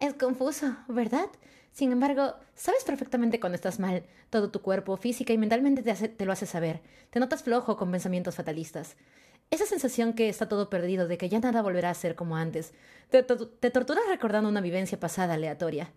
Es confuso, ¿verdad? Sin embargo, sabes perfectamente cuando estás mal. Todo tu cuerpo, física y mentalmente te, lo hace saber. Te notas flojo con pensamientos fatalistas. Esa sensación que está todo perdido, de que ya nada volverá a ser como antes. te torturas recordando una vivencia pasada aleatoria.